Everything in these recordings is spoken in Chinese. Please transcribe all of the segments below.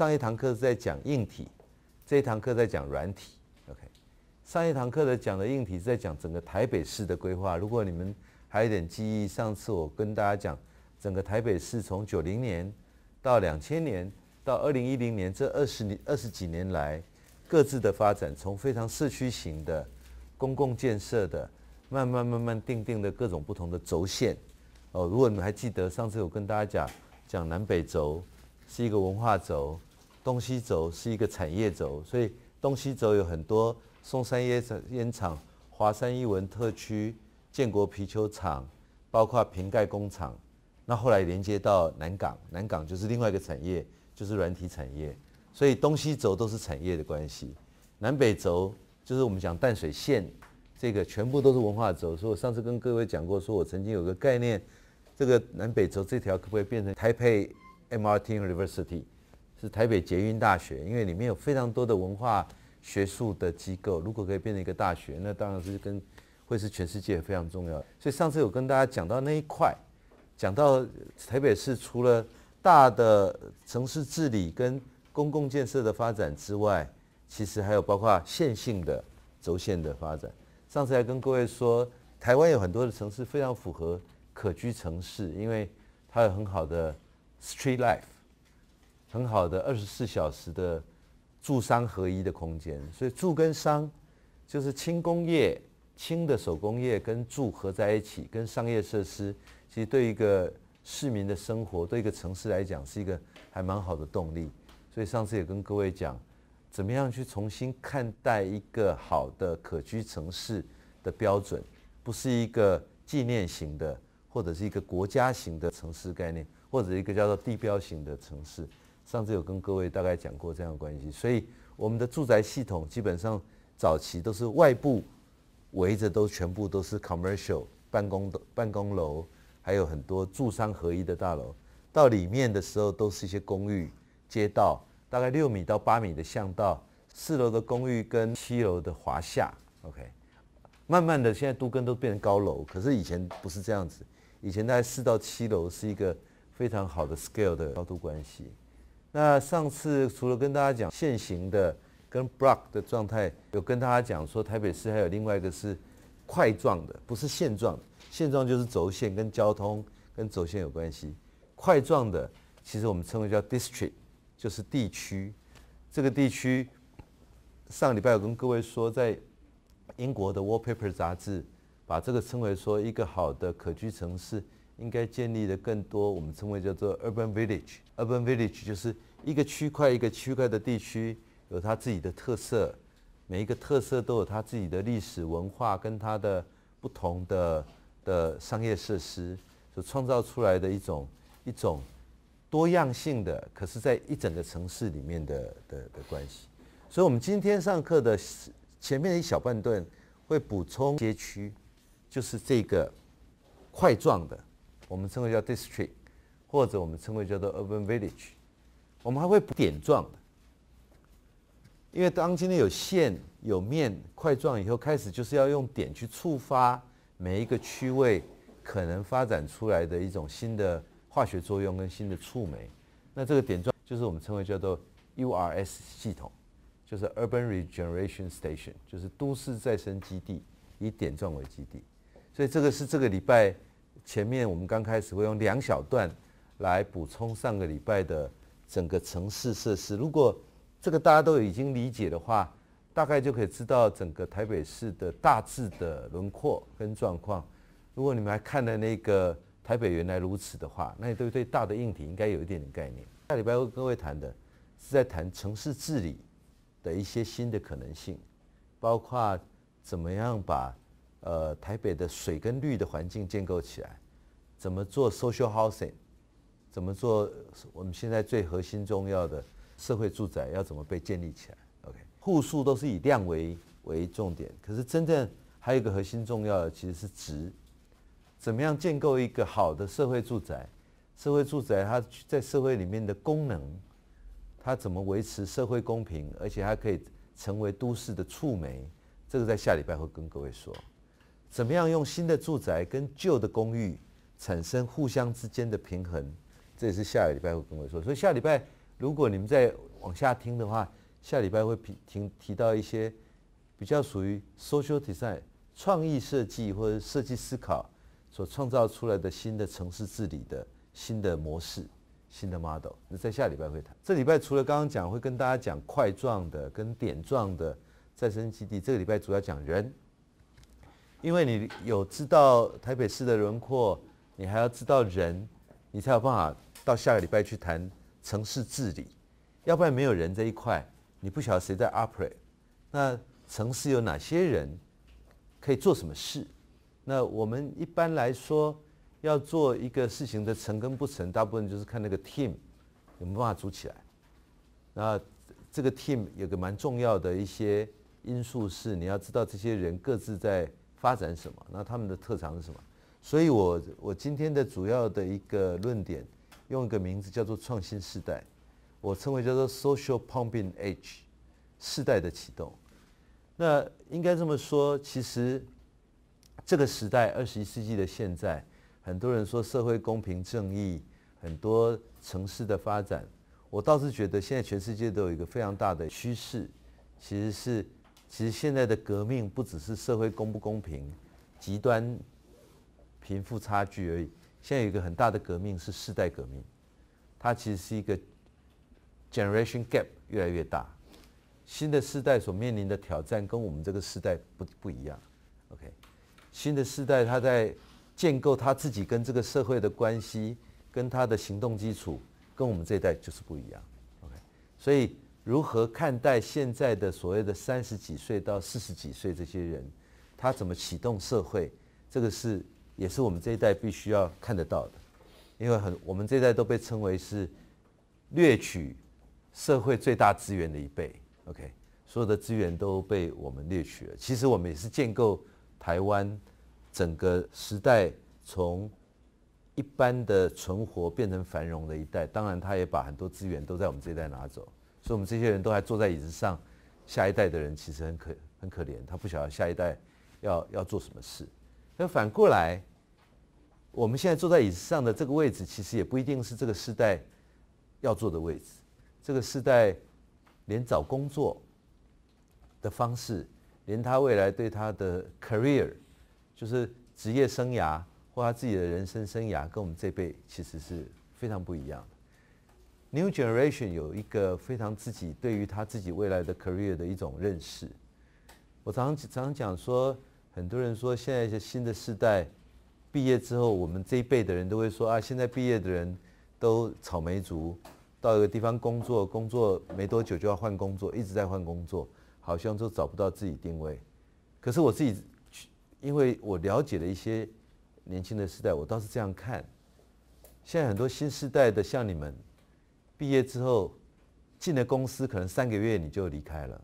上一堂课是在讲硬体，这一堂课在讲软体。OK，上一堂课的讲的硬体是在讲整个台北市的规划。如果你们还有点记忆，上次我跟大家讲，整个台北市从九零年到两千年到二零一零年这二十二十几年来各自的发展，从非常社区型的公共建设的，慢慢慢慢定定的各种不同的轴线。哦，如果你们还记得上次我跟大家讲，讲南北轴是一个文化轴。东西轴是一个产业轴，所以东西轴有很多松山烟厂、烟厂、华山一文特区、建国皮球厂，包括瓶盖工厂。那后来连接到南港，南港就是另外一个产业，就是软体产业。所以东西轴都是产业的关系。南北轴就是我们讲淡水线，这个全部都是文化轴。所以我上次跟各位讲过，说我曾经有个概念，这个南北轴这条可不可以变成台北 MRT University？是台北捷运大学，因为里面有非常多的文化学术的机构，如果可以变成一个大学，那当然是跟会是全世界非常重要所以上次有跟大家讲到那一块，讲到台北市除了大的城市治理跟公共建设的发展之外，其实还有包括线性的轴线的发展。上次还跟各位说，台湾有很多的城市非常符合可居城市，因为它有很好的 street life。很好的二十四小时的住商合一的空间，所以住跟商就是轻工业、轻的手工业跟住合在一起，跟商业设施，其实对一个市民的生活，对一个城市来讲是一个还蛮好的动力。所以上次也跟各位讲，怎么样去重新看待一个好的可居城市的标准，不是一个纪念型的，或者是一个国家型的城市概念，或者一个叫做地标型的城市。上次有跟各位大概讲过这样的关系，所以我们的住宅系统基本上早期都是外部围着，都全部都是 commercial 办公的办公楼，还有很多住商合一的大楼。到里面的时候，都是一些公寓街道，大概六米到八米的巷道，四楼的公寓跟七楼的华夏。OK，慢慢的现在都跟都变成高楼，可是以前不是这样子，以前大概四到七楼是一个非常好的 scale 的高度关系。那上次除了跟大家讲现行的跟 block 的状态，有跟大家讲说台北市还有另外一个是块状的，不是线状。线状就是轴线跟交通跟轴线有关系，块状的其实我们称为叫 district，就是地区。这个地区上礼拜有跟各位说，在英国的 Wallpaper 杂志把这个称为说一个好的可居城市。应该建立的更多，我们称为叫做 urban village。urban village 就是一个区块一个区块的地区，有它自己的特色，每一个特色都有它自己的历史文化跟它的不同的的商业设施，所创造出来的一种一种多样性的，可是在一整个城市里面的的的关系。所以，我们今天上课的前面的一小半段会补充街区，就是这个块状的。我们称为叫 district，或者我们称为叫做 urban village，我们还会补点状的，因为当今天有线、有面、块状以后，开始就是要用点去触发每一个区位可能发展出来的一种新的化学作用跟新的触媒。那这个点状就是我们称为叫做 URS 系统，就是 urban regeneration station，就是都市再生基地，以点状为基地。所以这个是这个礼拜。前面我们刚开始会用两小段来补充上个礼拜的整个城市设施，如果这个大家都已经理解的话，大概就可以知道整个台北市的大致的轮廓跟状况。如果你们还看了那个《台北原来如此》的话，那对对大的硬体应该有一点点概念。下礼拜会跟各位谈的是在谈城市治理的一些新的可能性，包括怎么样把。呃，台北的水跟绿的环境建构起来，怎么做 social housing？怎么做？我们现在最核心重要的社会住宅要怎么被建立起来？OK，户数都是以量为为重点，可是真正还有一个核心重要的其实是值，怎么样建构一个好的社会住宅？社会住宅它在社会里面的功能，它怎么维持社会公平，而且它可以成为都市的触媒？这个在下礼拜会跟各位说。怎么样用新的住宅跟旧的公寓产生互相之间的平衡？这也是下个礼拜会跟我说。所以下礼拜如果你们再往下听的话，下礼拜会提提到一些比较属于 social design 创意设计或者设计思考所创造出来的新的城市治理的新的模式、新的 model。那在下礼拜会谈。这礼拜除了刚刚讲，会跟大家讲块状的跟点状的再生基地。这个礼拜主要讲人。因为你有知道台北市的轮廓，你还要知道人，你才有办法到下个礼拜去谈城市治理，要不然没有人这一块，你不晓得谁在 operate，那城市有哪些人，可以做什么事？那我们一般来说要做一个事情的成跟不成，大部分就是看那个 team 有没有办法组起来。那这个 team 有个蛮重要的一些因素是，你要知道这些人各自在。发展什么？那他们的特长是什么？所以，我我今天的主要的一个论点，用一个名字叫做“创新时代”，我称为叫做 “social pumping age” 时代的启动。那应该这么说，其实这个时代，二十一世纪的现在，很多人说社会公平正义，很多城市的发展，我倒是觉得现在全世界都有一个非常大的趋势，其实是。其实现在的革命不只是社会公不公平、极端贫富差距而已。现在有一个很大的革命是世代革命，它其实是一个 generation gap 越来越大。新的世代所面临的挑战跟我们这个时代不不一样。OK，新的世代他在建构他自己跟这个社会的关系，跟他的行动基础跟我们这一代就是不一样。OK，所以。如何看待现在的所谓的三十几岁到四十几岁这些人？他怎么启动社会？这个是也是我们这一代必须要看得到的，因为很我们这一代都被称为是掠取社会最大资源的一辈。OK，所有的资源都被我们掠取了。其实我们也是建构台湾整个时代从一般的存活变成繁荣的一代。当然，他也把很多资源都在我们这一代拿走。所以，我们这些人都还坐在椅子上，下一代的人其实很可很可怜，他不晓得下一代要要做什么事。那反过来，我们现在坐在椅子上的这个位置，其实也不一定是这个时代要坐的位置。这个时代连找工作的方式，连他未来对他的 career，就是职业生涯或他自己的人生生涯，跟我们这辈其实是非常不一样的。New generation 有一个非常自己对于他自己未来的 career 的一种认识。我常常常常讲说，很多人说现在一些新的世代毕业之后，我们这一辈的人都会说啊，现在毕业的人都草莓族，到一个地方工作，工作没多久就要换工作，一直在换工作，好像都找不到自己定位。可是我自己因为我了解了一些年轻的时代，我倒是这样看。现在很多新时代的像你们。毕业之后进了公司，可能三个月你就离开了，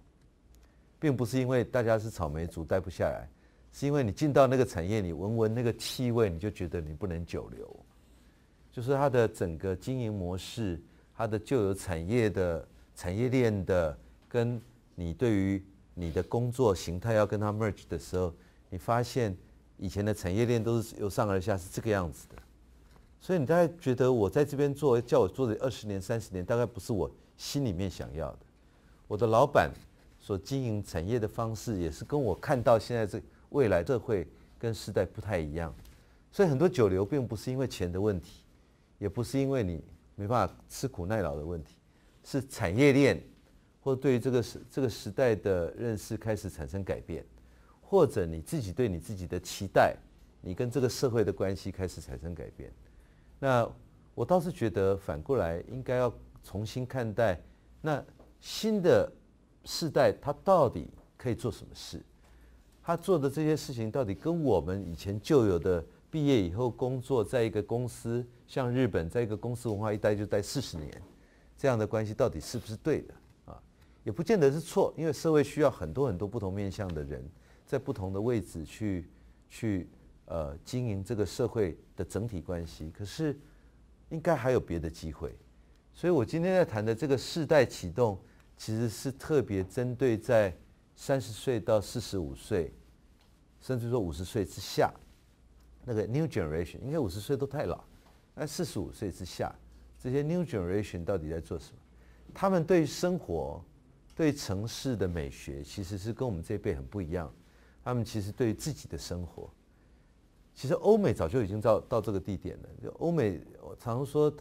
并不是因为大家是草莓族待不下来，是因为你进到那个产业你闻闻那个气味，你就觉得你不能久留。就是它的整个经营模式，它的旧有产业的产业链的，跟你对于你的工作形态要跟它 merge 的时候，你发现以前的产业链都是由上而下，是这个样子的。所以你大概觉得我在这边做，叫我做这二十年、三十年，大概不是我心里面想要的。我的老板所经营产业的方式，也是跟我看到现在这未来社会跟时代不太一样。所以很多九流，并不是因为钱的问题，也不是因为你没办法吃苦耐劳的问题，是产业链或对于这个时这个时代的认识开始产生改变，或者你自己对你自己的期待，你跟这个社会的关系开始产生改变。那我倒是觉得反过来应该要重新看待，那新的世代他到底可以做什么事？他做的这些事情到底跟我们以前旧有的毕业以后工作在一个公司，像日本在一个公司文化一待就待四十年这样的关系到底是不是对的啊？也不见得是错，因为社会需要很多很多不同面向的人，在不同的位置去去。呃，经营这个社会的整体关系，可是应该还有别的机会。所以我今天在谈的这个世代启动，其实是特别针对在三十岁到四十五岁，甚至说五十岁之下那个 new generation。应该五十岁都太老，那四十五岁之下这些 new generation 到底在做什么？他们对生活、对城市的美学，其实是跟我们这一辈很不一样。他们其实对于自己的生活。其实欧美早就已经到到这个地点了。就欧美，常说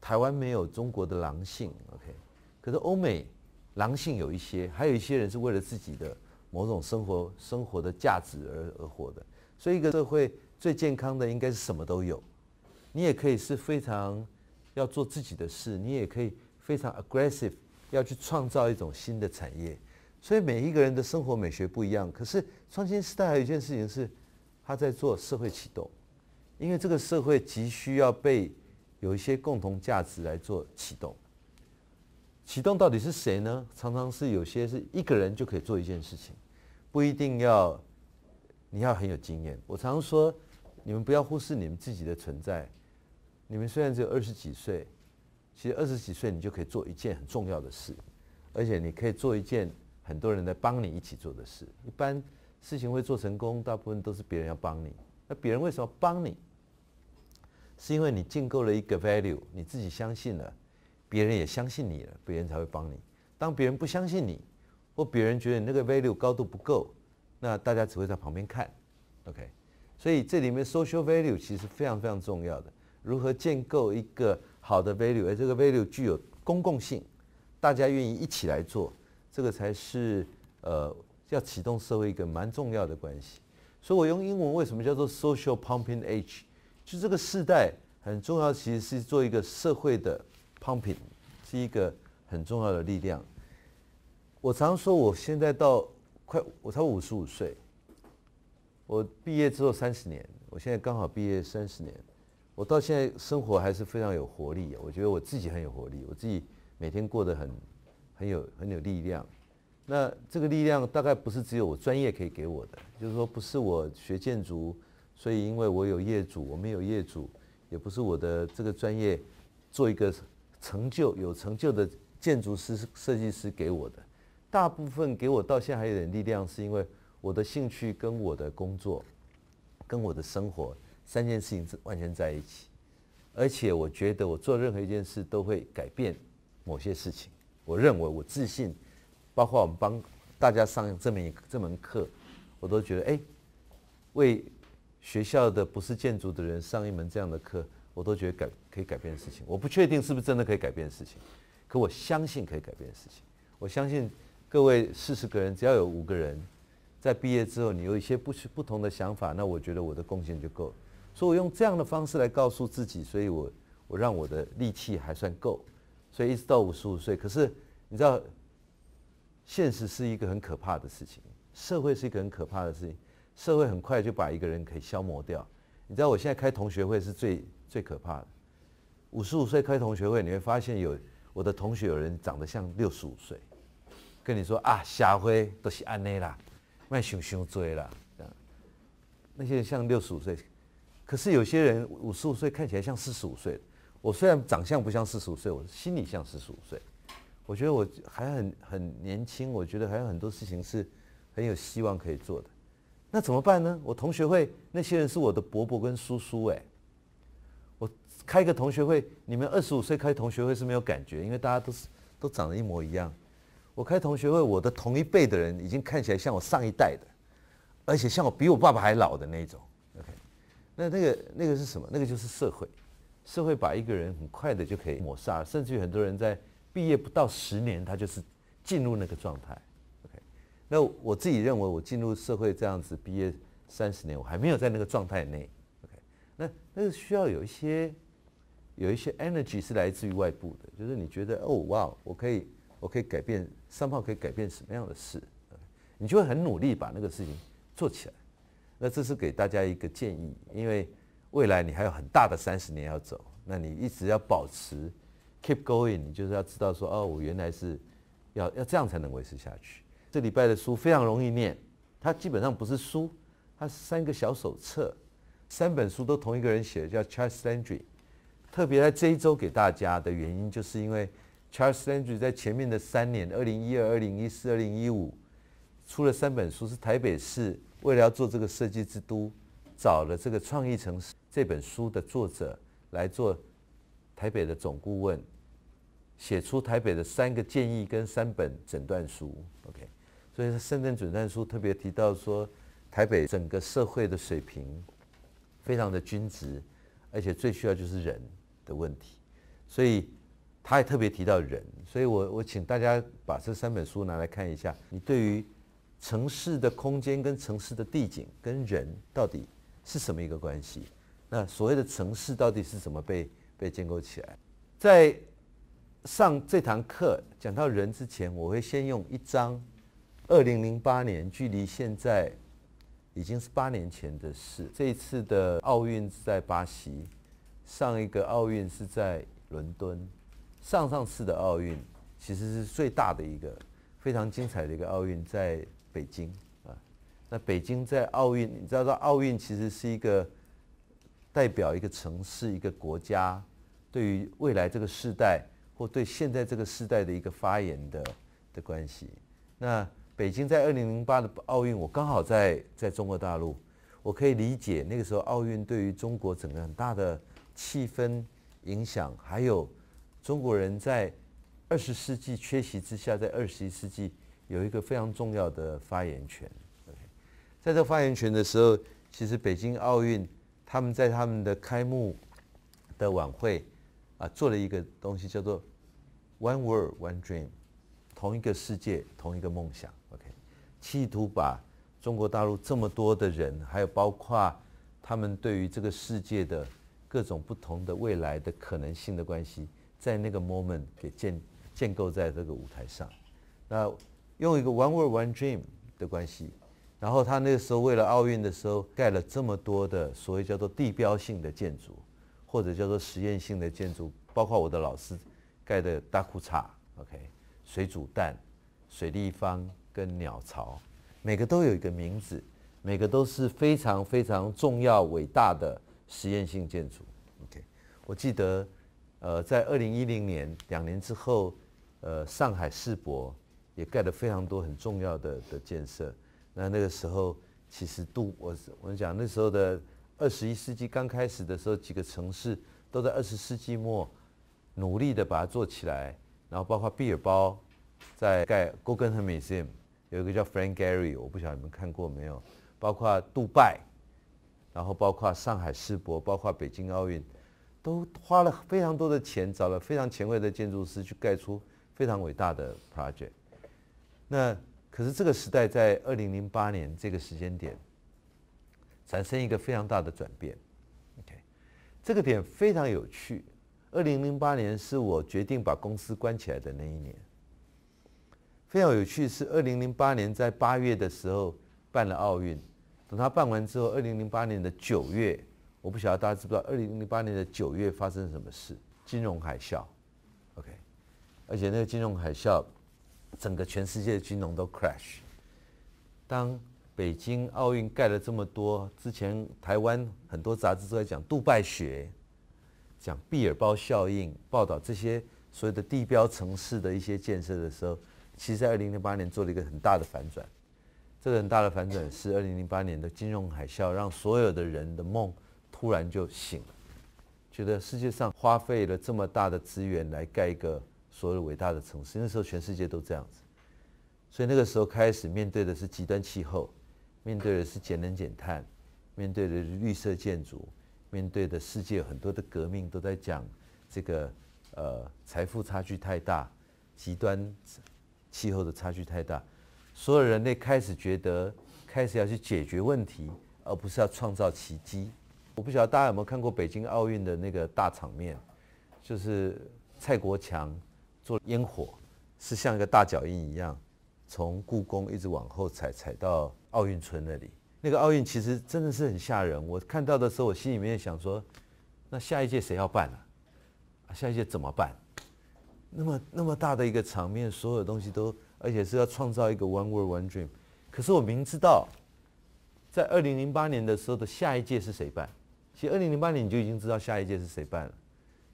台湾没有中国的狼性，OK？可是欧美狼性有一些，还有一些人是为了自己的某种生活生活的价值而而活的。所以一个社会最健康的应该是什么都有。你也可以是非常要做自己的事，你也可以非常 aggressive 要去创造一种新的产业。所以每一个人的生活美学不一样。可是创新时代还有一件事情是。他在做社会启动，因为这个社会急需要被有一些共同价值来做启动。启动到底是谁呢？常常是有些是一个人就可以做一件事情，不一定要你要很有经验。我常常说，你们不要忽视你们自己的存在。你们虽然只有二十几岁，其实二十几岁你就可以做一件很重要的事，而且你可以做一件很多人在帮你一起做的事。一般。事情会做成功，大部分都是别人要帮你。那别人为什么帮你？是因为你建构了一个 value，你自己相信了，别人也相信你了，别人才会帮你。当别人不相信你，或别人觉得你那个 value 高度不够，那大家只会在旁边看。OK，所以这里面 social value 其实非常非常重要的。如何建构一个好的 value，而这个 value 具有公共性，大家愿意一起来做，这个才是呃。要启动社会一个蛮重要的关系，所以我用英文为什么叫做 social pumping age？就这个世代很重要，其实是做一个社会的 pumping，是一个很重要的力量。我常说，我现在到快我才五十五岁，我毕业之后三十年，我现在刚好毕业三十年，我到现在生活还是非常有活力。我觉得我自己很有活力，我自己每天过得很很有很有力量。那这个力量大概不是只有我专业可以给我的，就是说不是我学建筑，所以因为我有业主，我没有业主，也不是我的这个专业做一个成就有成就的建筑师设计师给我的，大部分给我到现在还有点力量，是因为我的兴趣跟我的工作，跟我的生活三件事情完全在一起，而且我觉得我做任何一件事都会改变某些事情，我认为我自信。包括我们帮大家上这门这门课，我都觉得哎，为学校的不是建筑的人上一门这样的课，我都觉得改可以改变事情。我不确定是不是真的可以改变事情，可我相信可以改变事情。我相信各位四十个人只要有五个人，在毕业之后你有一些不不同的想法，那我觉得我的贡献就够了。所以我用这样的方式来告诉自己，所以我我让我的力气还算够，所以一直到五十五岁。可是你知道？现实是一个很可怕的事情，社会是一个很可怕的事情，社会很快就把一个人可以消磨掉。你知道我现在开同学会是最最可怕的，五十五岁开同学会，你会发现有我的同学有人长得像六十五岁，跟你说啊，霞辉都是安内啦，卖熊熊追啦，那些人像六十五岁，可是有些人五十五岁看起来像四十五岁，我虽然长相不像四十五岁，我心里像四十五岁。我觉得我还很很年轻，我觉得还有很多事情是很有希望可以做的。那怎么办呢？我同学会那些人是我的伯伯跟叔叔哎。我开一个同学会，你们二十五岁开同学会是没有感觉，因为大家都是都长得一模一样。我开同学会，我的同一辈的人已经看起来像我上一代的，而且像我比我爸爸还老的那种。OK，那那个那个是什么？那个就是社会。社会把一个人很快的就可以抹杀，甚至于很多人在。毕业不到十年，他就是进入那个状态。OK，那我自己认为，我进入社会这样子，毕业三十年，我还没有在那个状态内。OK，那那是需要有一些，有一些 energy 是来自于外部的，就是你觉得哦，哇，我可以，我可以改变，三炮可以改变什么样的事，你就会很努力把那个事情做起来。那这是给大家一个建议，因为未来你还有很大的三十年要走，那你一直要保持。Keep going，你就是要知道说，哦，我原来是要要这样才能维持下去。这礼拜的书非常容易念，它基本上不是书，它是三个小手册，三本书都同一个人写的，叫 Charles Landry。特别在这一周给大家的原因，就是因为 Charles Landry 在前面的三年，二零一二、二零一四、二零一五，出了三本书，是台北市为了要做这个设计之都，找了这个创意城市这本书的作者来做。台北的总顾问写出台北的三个建议跟三本诊断书，OK？所以深圳诊断书特别提到说，台北整个社会的水平非常的均值，而且最需要就是人的问题。所以他也特别提到人，所以我我请大家把这三本书拿来看一下，你对于城市的空间跟城市的地景跟人到底是什么一个关系？那所谓的城市到底是怎么被？被建构起来。在上这堂课讲到人之前，我会先用一张2008年，距离现在已经是八年前的事。这一次的奥运在巴西，上一个奥运是在伦敦，上上次的奥运其实是最大的一个非常精彩的一个奥运，在北京啊。那北京在奥运，你知道，奥运其实是一个代表一个城市、一个国家。对于未来这个时代，或对现在这个时代的一个发言的的关系，那北京在二零零八的奥运，我刚好在在中国大陆，我可以理解那个时候奥运对于中国整个很大的气氛影响，还有中国人在二十世纪缺席之下，在二十一世纪有一个非常重要的发言权。在这发言权的时候，其实北京奥运他们在他们的开幕的晚会。啊，做了一个东西叫做 “One World One Dream”，同一个世界，同一个梦想。OK，企图把中国大陆这么多的人，还有包括他们对于这个世界的各种不同的未来的可能性的关系，在那个 moment 给建建构在这个舞台上。那用一个 “One World One Dream” 的关系，然后他那个时候为了奥运的时候盖了这么多的所谓叫做地标性的建筑。或者叫做实验性的建筑，包括我的老师盖的大裤衩，OK，水煮蛋、水立方跟鸟巢，每个都有一个名字，每个都是非常非常重要、伟大的实验性建筑。OK，我记得，呃，在二零一零年两年之后，呃，上海世博也盖了非常多很重要的的建设。那那个时候，其实杜我我讲那时候的。二十一世纪刚开始的时候，几个城市都在二十世纪末努力的把它做起来，然后包括毕尔包在盖 g o 根哈姆 museum，有一个叫 Frank g a r y 我不晓得你们看过没有，包括杜拜，然后包括上海世博，包括北京奥运，都花了非常多的钱，找了非常前卫的建筑师去盖出非常伟大的 project。那可是这个时代在二零零八年这个时间点。产生一个非常大的转变，OK，这个点非常有趣。二零零八年是我决定把公司关起来的那一年。非常有趣是二零零八年在八月的时候办了奥运，等他办完之后，二零零八年的九月，我不晓得大家知不知道，二零零八年的九月发生什么事？金融海啸，OK，而且那个金融海啸，整个全世界的金融都 crash。当北京奥运盖了这么多，之前台湾很多杂志都在讲杜拜学，讲毕尔包效应，报道这些所有的地标城市的一些建设的时候，其实在二零零八年做了一个很大的反转。这个很大的反转是二零零八年的金融海啸，让所有的人的梦突然就醒了，觉得世界上花费了这么大的资源来盖一个所有伟大的城市，那时候全世界都这样子，所以那个时候开始面对的是极端气候。面对的是节能减碳，面对的绿色建筑，面对的世界很多的革命都在讲这个，呃，财富差距太大，极端气候的差距太大，所有人类开始觉得开始要去解决问题，而不是要创造奇迹。我不晓得大家有没有看过北京奥运的那个大场面，就是蔡国强做烟火，是像一个大脚印一样，从故宫一直往后踩踩到。奥运村那里，那个奥运其实真的是很吓人。我看到的时候，我心里面想说，那下一届谁要办呢？啊，下一届怎么办？那么那么大的一个场面，所有东西都，而且是要创造一个 “one world, one dream”。可是我明知道，在二零零八年的时候的下一届是谁办？其实二零零八年你就已经知道下一届是谁办了，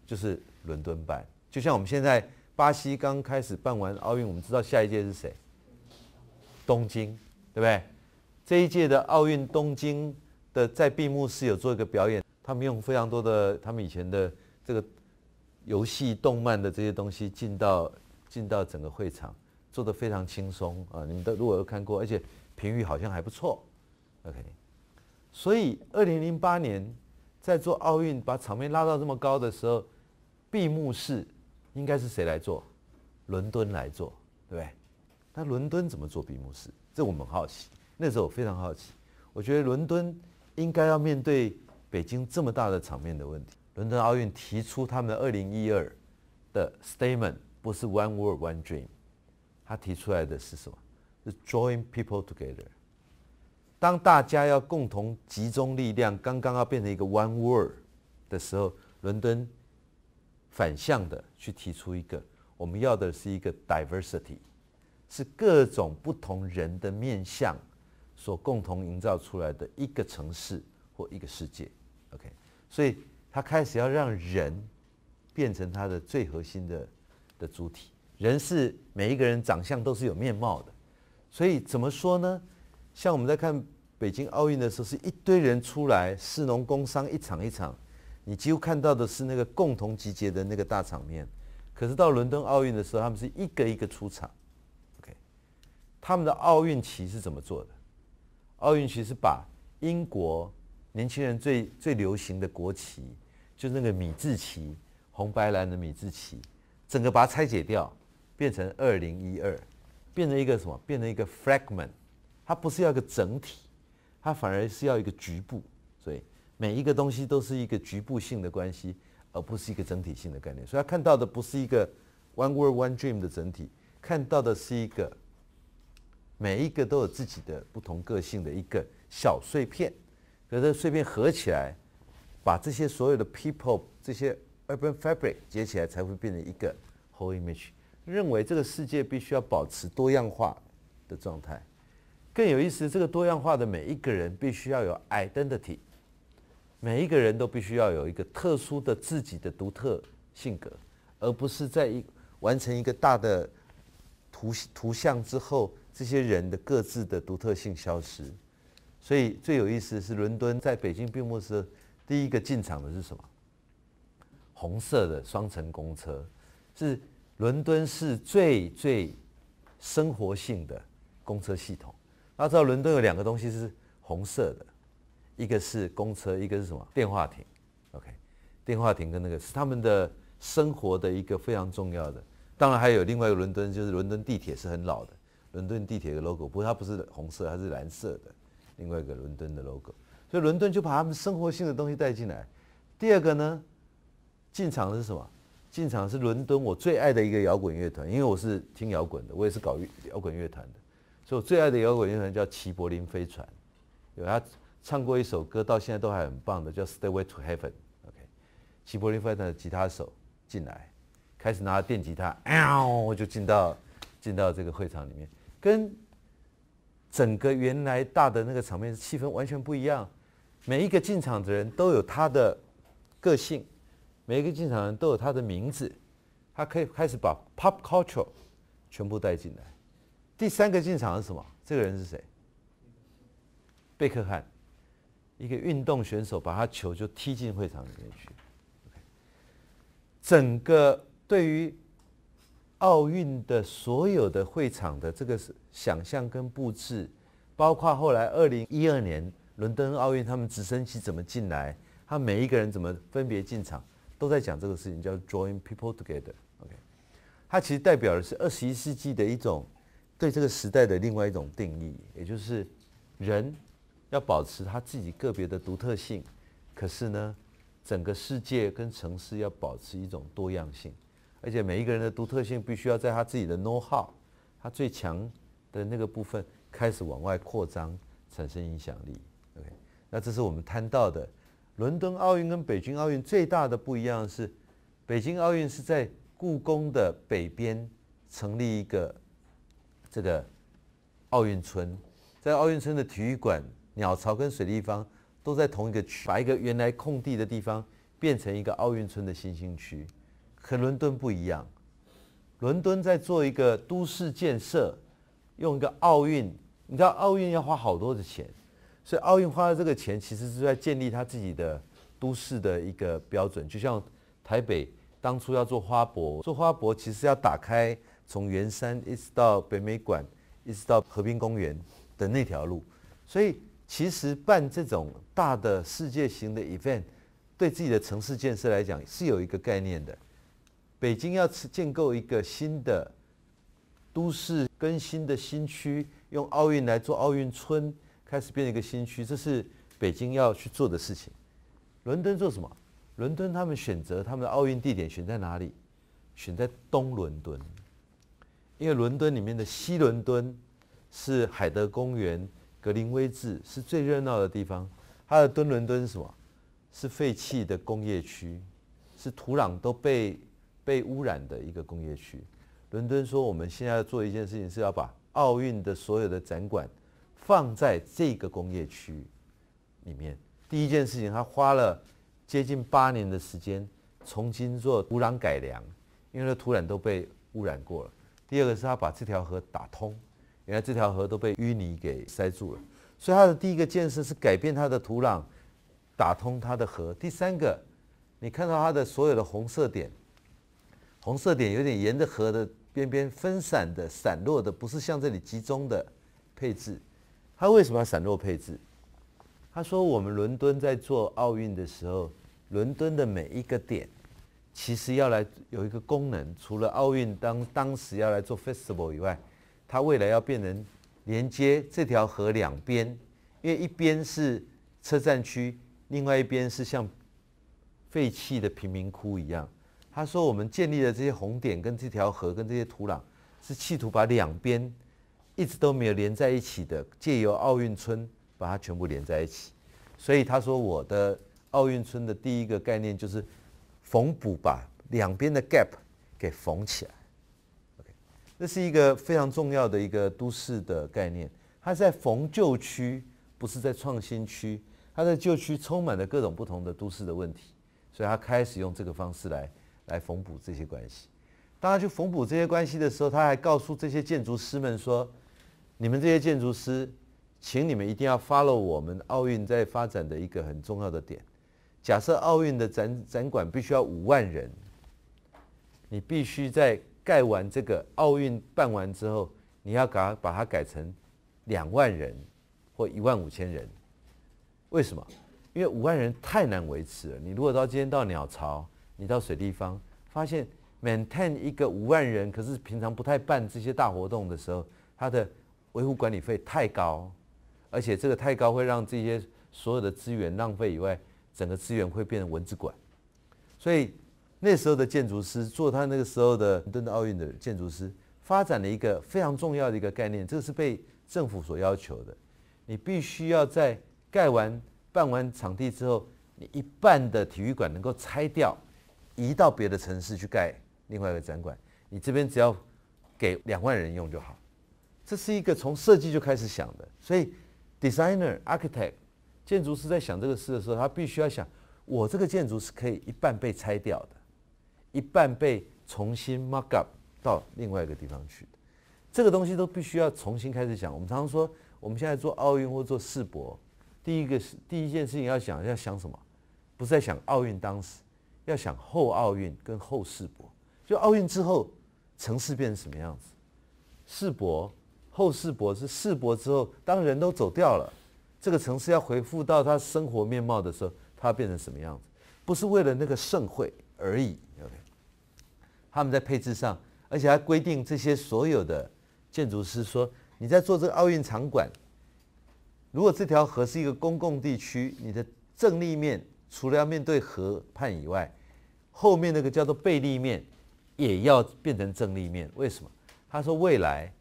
就是伦敦办。就像我们现在巴西刚开始办完奥运，我们知道下一届是谁，东京，对不对？这一届的奥运东京的在闭幕式有做一个表演，他们用非常多的他们以前的这个游戏动漫的这些东西进到进到整个会场，做得非常轻松啊！你们都如果看过，而且评语好像还不错。OK，所以二零零八年在做奥运把场面拉到这么高的时候，闭幕式应该是谁来做？伦敦来做，对不对？那伦敦怎么做闭幕式？这我们好奇。那时候我非常好奇，我觉得伦敦应该要面对北京这么大的场面的问题。伦敦奥运提出他们的二零一二的 statement 不是 “one world, one dream”，他提出来的是什么？是 “join people together”。当大家要共同集中力量，刚刚要变成一个 “one world” 的时候，伦敦反向的去提出一个，我们要的是一个 “diversity”，是各种不同人的面向。所共同营造出来的一个城市或一个世界，OK，所以他开始要让人变成他的最核心的的主体。人是每一个人长相都是有面貌的，所以怎么说呢？像我们在看北京奥运的时候，是一堆人出来，市农工商一场一场，你几乎看到的是那个共同集结的那个大场面。可是到伦敦奥运的时候，他们是一个一个出场，OK，他们的奥运旗是怎么做的？奥运其实把英国年轻人最最流行的国旗，就那个米字旗，红白蓝的米字旗，整个把它拆解掉，变成二零一二，变成一个什么？变成一个 fragment。它不是要一个整体，它反而是要一个局部。所以每一个东西都是一个局部性的关系，而不是一个整体性的概念。所以他看到的不是一个 “one world one dream” 的整体，看到的是一个。每一个都有自己的不同个性的一个小碎片，可是碎片合起来，把这些所有的 people 这些 urban fabric 结起来，才会变成一个 whole image。认为这个世界必须要保持多样化的状态。更有意思，这个多样化的每一个人必须要有 identity，每一个人都必须要有一个特殊的自己的独特性格，而不是在一完成一个大的图图像之后。这些人的各自的独特性消失，所以最有意思的是，伦敦在北京闭幕时，第一个进场的是什么？红色的双层公车，是伦敦是最最生活性的公车系统。大家知道伦敦有两个东西是红色的，一个是公车，一个是什么？电话亭。OK，电话亭跟那个是他们的生活的一个非常重要的。当然还有另外一个伦敦，就是伦敦地铁是很老的。伦敦地铁的 logo，不过它不是红色，它是蓝色的。另外一个伦敦的 logo，所以伦敦就把他们生活性的东西带进来。第二个呢，进场的是什么？进场是伦敦我最爱的一个摇滚乐团，因为我是听摇滚的，我也是搞摇滚乐团的，所以我最爱的摇滚乐团叫齐柏林飞船。有他唱过一首歌，到现在都还很棒的，叫《Stay With Heaven》。OK，齐柏林飞船的吉他手进来，开始拿电吉他，嗷，就进到进到这个会场里面。跟整个原来大的那个场面的气氛完全不一样，每一个进场的人都有他的个性，每一个进场的人都有他的名字，他可以开始把 pop culture 全部带进来。第三个进场是什么？这个人是谁？贝克汉，一个运动选手，把他球就踢进会场里面去。整个对于。奥运的所有的会场的这个想象跟布置，包括后来二零一二年伦敦奥运，他们直升机怎么进来，他每一个人怎么分别进场，都在讲这个事情，叫 join people together。OK，它其实代表的是二十一世纪的一种对这个时代的另外一种定义，也就是人要保持他自己个别的独特性，可是呢，整个世界跟城市要保持一种多样性。而且每一个人的独特性必须要在他自己的 know how，他最强的那个部分开始往外扩张，产生影响力。OK，那这是我们谈到的。伦敦奥运跟北京奥运最大的不一样是，北京奥运是在故宫的北边成立一个这个奥运村，在奥运村的体育馆、鸟巢跟水立方都在同一个区，把一个原来空地的地方变成一个奥运村的新兴区。可伦敦不一样，伦敦在做一个都市建设，用一个奥运，你知道奥运要花好多的钱，所以奥运花的这个钱其实是在建立他自己的都市的一个标准，就像台北当初要做花博，做花博其实要打开从圆山一直到北美馆，一直到和平公园的那条路，所以其实办这种大的世界型的 event，对自己的城市建设来讲是有一个概念的。北京要建构一个新的都市，更新的新区，用奥运来做奥运村，开始变成一个新区，这是北京要去做的事情。伦敦做什么？伦敦他们选择他们的奥运地点选在哪里？选在东伦敦，因为伦敦里面的西伦敦是海德公园、格林威治是最热闹的地方，它的东伦敦什么？是废弃的工业区，是土壤都被。被污染的一个工业区，伦敦说我们现在要做一件事情，是要把奥运的所有的展馆放在这个工业区里面。第一件事情，他花了接近八年的时间重新做土壤改良，因为土壤都被污染过了。第二个是他把这条河打通，原来这条河都被淤泥给塞住了。所以他的第一个建设是改变他的土壤，打通他的河。第三个，你看到他的所有的红色点。红色点有点沿着河的边边分散的、散落的，不是像这里集中的配置。它为什么要散落配置？他说，我们伦敦在做奥运的时候，伦敦的每一个点其实要来有一个功能，除了奥运当当时要来做 festival 以外，它未来要变成连接这条河两边，因为一边是车站区，另外一边是像废弃的贫民窟一样。他说：“我们建立的这些红点跟这条河跟这些土壤，是企图把两边一直都没有连在一起的，借由奥运村把它全部连在一起。所以他说，我的奥运村的第一个概念就是缝补把两边的 gap 给缝起来。OK，这是一个非常重要的一个都市的概念。它在缝旧区，不是在创新区。它在旧区充满了各种不同的都市的问题，所以他开始用这个方式来。”来缝补这些关系。当他去缝补这些关系的时候，他还告诉这些建筑师们说：“你们这些建筑师，请你们一定要 follow 我们奥运在发展的一个很重要的点。假设奥运的展展馆必须要五万人，你必须在盖完这个奥运办完之后，你要把把它改成两万人或一万五千人。为什么？因为五万人太难维持了。你如果到今天到鸟巢。”你到水立方发现，maintain 一个五万人，可是平常不太办这些大活动的时候，它的维护管理费太高，而且这个太高会让这些所有的资源浪费以外，整个资源会变成文字馆。所以那时候的建筑师做他那个时候的伦敦的奥运的建筑师，发展了一个非常重要的一个概念，这个是被政府所要求的。你必须要在盖完办完场地之后，你一半的体育馆能够拆掉。移到别的城市去盖另外一个展馆，你这边只要给两万人用就好。这是一个从设计就开始想的，所以 designer architect 建筑师在想这个事的时候，他必须要想，我这个建筑是可以一半被拆掉的，一半被重新 m a r k up 到另外一个地方去的。这个东西都必须要重新开始想。我们常说，我们现在做奥运或做世博，第一个是第一件事情要想，要想什么？不是在想奥运当时。要想后奥运跟后世博，就奥运之后城市变成什么样子？世博后世博是世博之后，当人都走掉了，这个城市要恢复到它生活面貌的时候，它变成什么样子？不是为了那个盛会而已。OK，他们在配置上，而且还规定这些所有的建筑师说：你在做这个奥运场馆，如果这条河是一个公共地区，你的正立面。除了要面对河畔以外，后面那个叫做背立面，也要变成正立面。为什么？他说未来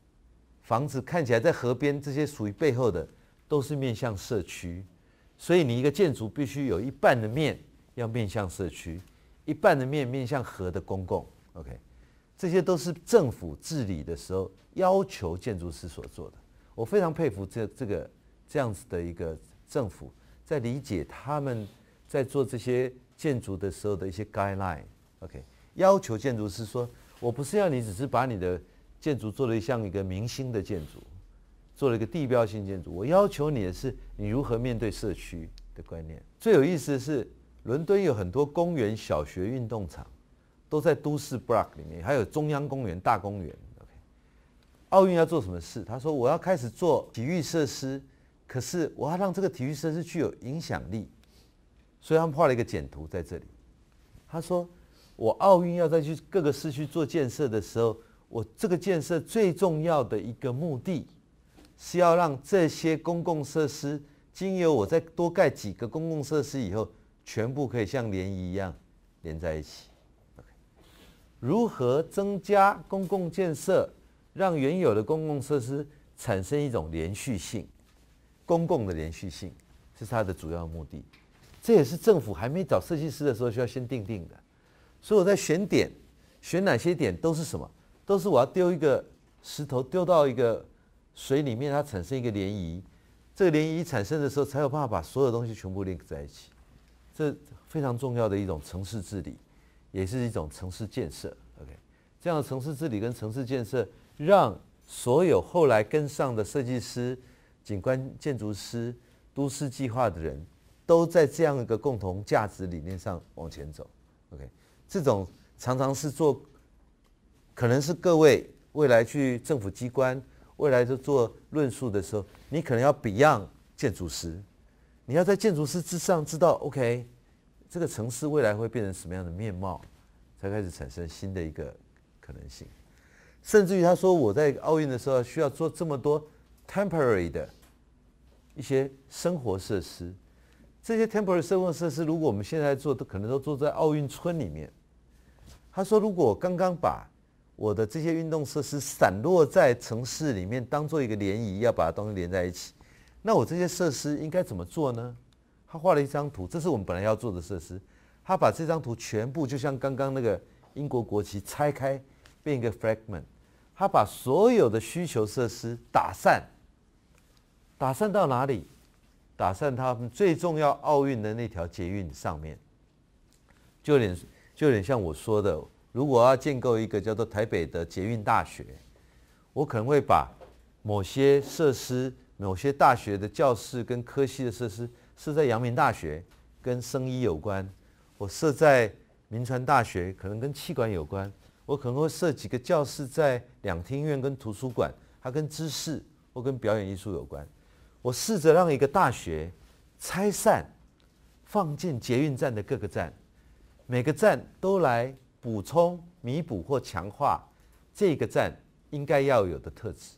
房子看起来在河边这些属于背后的都是面向社区，所以你一个建筑必须有一半的面要面向社区，一半的面面向河的公共。OK，这些都是政府治理的时候要求建筑师所做的。我非常佩服这这个这样子的一个政府在理解他们。在做这些建筑的时候的一些 guideline，OK，要求建筑师说：“我不是要你只是把你的建筑做得像一个明星的建筑，做了一个地标性建筑。我要求你的是你如何面对社区的观念。”最有意思的是，伦敦有很多公园、小学、运动场，都在都市 block 里面，还有中央公园、大公园。OK，奥运要做什么事？他说：“我要开始做体育设施，可是我要让这个体育设施具有影响力。”所以他们画了一个简图在这里。他说：“我奥运要再去各个市区做建设的时候，我这个建设最重要的一个目的，是要让这些公共设施，经由我再多盖几个公共设施以后，全部可以像涟漪一样连在一起。OK，如何增加公共建设，让原有的公共设施产生一种连续性？公共的连续性是它的主要目的。”这也是政府还没找设计师的时候需要先定定的，所以我在选点，选哪些点都是什么，都是我要丢一个石头丢到一个水里面，它产生一个涟漪，这个涟漪产生的时候才有办法把所有东西全部连在一起，这非常重要的一种城市治理，也是一种城市建设。OK，这样的城市治理跟城市建设，让所有后来跟上的设计师、景观建筑师、都市计划的人。都在这样一个共同价值理念上往前走，OK，这种常常是做，可能是各位未来去政府机关，未来就做论述的时候，你可能要 Beyond 建筑师，你要在建筑师之上知道，OK，这个城市未来会变成什么样的面貌，才开始产生新的一个可能性，甚至于他说我在奥运的时候需要做这么多 temporary 的一些生活设施。这些 temporary 社会设施，如果我们现在做，都可能都做在奥运村里面。他说，如果刚刚把我的这些运动设施散落在城市里面，当做一个涟漪，要把东西连在一起，那我这些设施应该怎么做呢？他画了一张图，这是我们本来要做的设施。他把这张图全部就像刚刚那个英国国旗拆开，变一个 fragment。他把所有的需求设施打散，打散到哪里？打散他们最重要奥运的那条捷运上面，就有点就点像我说的，如果要建构一个叫做台北的捷运大学，我可能会把某些设施、某些大学的教室跟科系的设施设在阳明大学，跟生医有关；我设在明传大学，可能跟气管有关；我可能会设几个教室在两厅院跟图书馆，它跟知识或跟表演艺术有关。我试着让一个大学拆散，放进捷运站的各个站，每个站都来补充、弥补或强化这个站应该要有的特质。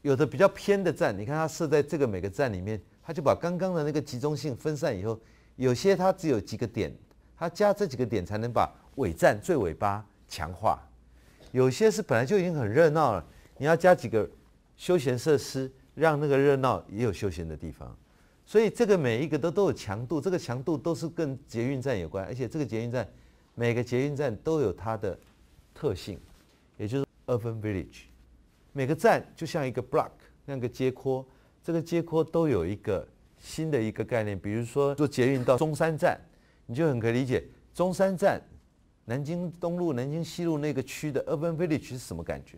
有的比较偏的站，你看它设在这个每个站里面，它就把刚刚的那个集中性分散以后，有些它只有几个点，它加这几个点才能把尾站最尾巴强化。有些是本来就已经很热闹了，你要加几个休闲设施。让那个热闹也有休闲的地方，所以这个每一个都都有强度，这个强度都是跟捷运站有关，而且这个捷运站，每个捷运站都有它的特性，也就是 urban village，每个站就像一个 block 那个街廓，这个街廓都有一个新的一个概念，比如说坐捷运到中山站，你就很可理解中山站南京东路、南京西路那个区的 urban village 是什么感觉，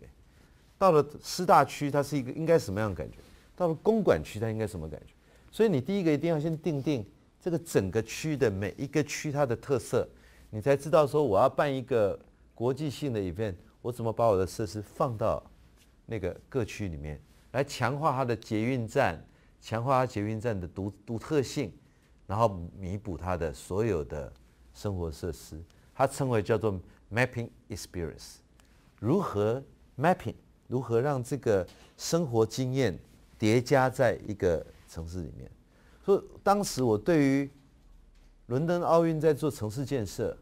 到了师大区，它是一个应该什么样的感觉？到了公馆区，它应该什么感觉？所以你第一个一定要先定定这个整个区的每一个区它的特色，你才知道说我要办一个国际性的影片，我怎么把我的设施放到那个各区里面，来强化它的捷运站，强化它捷运站的独独特性，然后弥补它的所有的生活设施。它称为叫做 mapping experience，如何 mapping，如何让这个生活经验？叠加在一个城市里面，所以当时我对于伦敦奥运在做城市建设，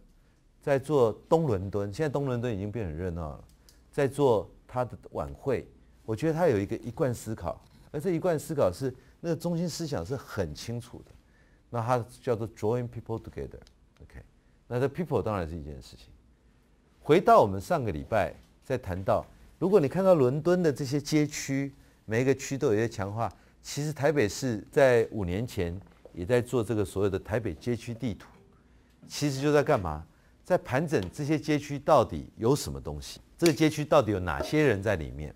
在做东伦敦，现在东伦敦已经变得热闹了，在做他的晚会，我觉得他有一个一贯思考，而这一贯思考是那个中心思想是很清楚的，那他叫做 j o i n people together，OK，那这 people 当然是一件事情。回到我们上个礼拜在谈到，如果你看到伦敦的这些街区。每一个区都有些强化。其实台北市在五年前也在做这个所有的台北街区地图，其实就在干嘛？在盘整这些街区到底有什么东西？这个街区到底有哪些人在里面？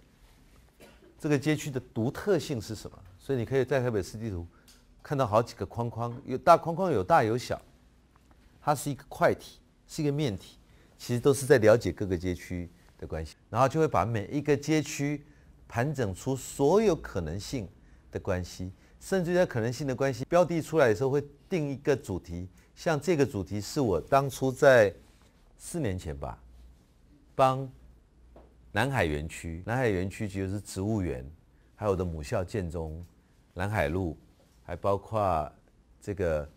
这个街区的独特性是什么？所以你可以在台北市地图看到好几个框框，有大框框，有大有小。它是一个块体，是一个面体，其实都是在了解各个街区的关系，然后就会把每一个街区。盘整出所有可能性的关系，甚至在可能性的关系，标的出来的时候会定一个主题。像这个主题是我当初在四年前吧，帮南海园区，南海园区其实是植物园，还有的母校建中，南海路，还包括这个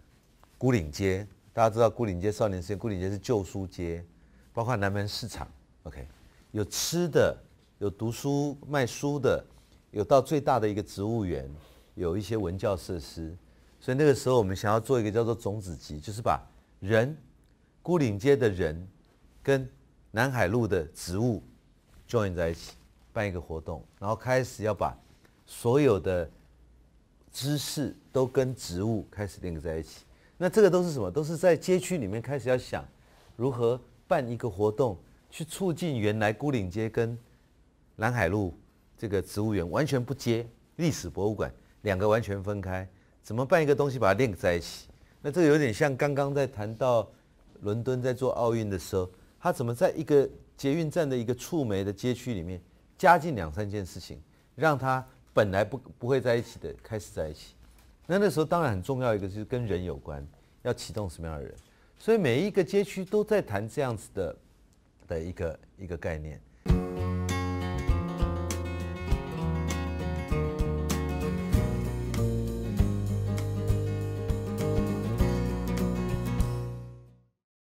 孤岭街。大家知道孤岭街少年时，孤岭街是旧书街，包括南门市场。OK，有吃的。有读书卖书的，有到最大的一个植物园，有一些文教设施，所以那个时候我们想要做一个叫做种子集，就是把人孤岭街的人跟南海路的植物 join 在一起，办一个活动，然后开始要把所有的知识都跟植物开始 link 在一起。那这个都是什么？都是在街区里面开始要想如何办一个活动，去促进原来孤岭街跟南海路这个植物园完全不接历史博物馆，两个完全分开，怎么办一个东西把它连在一起？那这个有点像刚刚在谈到伦敦在做奥运的时候，他怎么在一个捷运站的一个触媒的街区里面加进两三件事情，让它本来不不会在一起的开始在一起？那那时候当然很重要一个就是跟人有关，要启动什么样的人？所以每一个街区都在谈这样子的的一个一个概念。